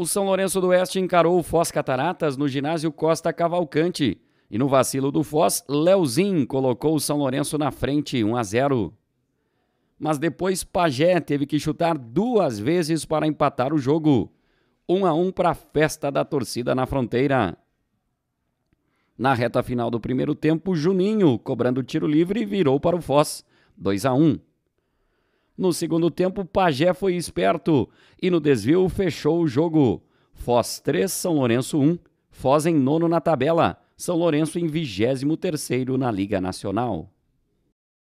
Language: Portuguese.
O São Lourenço do Oeste encarou o Foz Cataratas no ginásio Costa Cavalcante. E no vacilo do Foz, Leozinho colocou o São Lourenço na frente, 1 a 0. Mas depois Pajé teve que chutar duas vezes para empatar o jogo. 1 a 1 para a festa da torcida na fronteira. Na reta final do primeiro tempo, Juninho, cobrando tiro livre, virou para o Foz, 2 a 1. No segundo tempo, Pajé foi esperto e no desvio fechou o jogo. Foz 3, São Lourenço 1. Foz em nono na tabela. São Lourenço em 23 terceiro na Liga Nacional.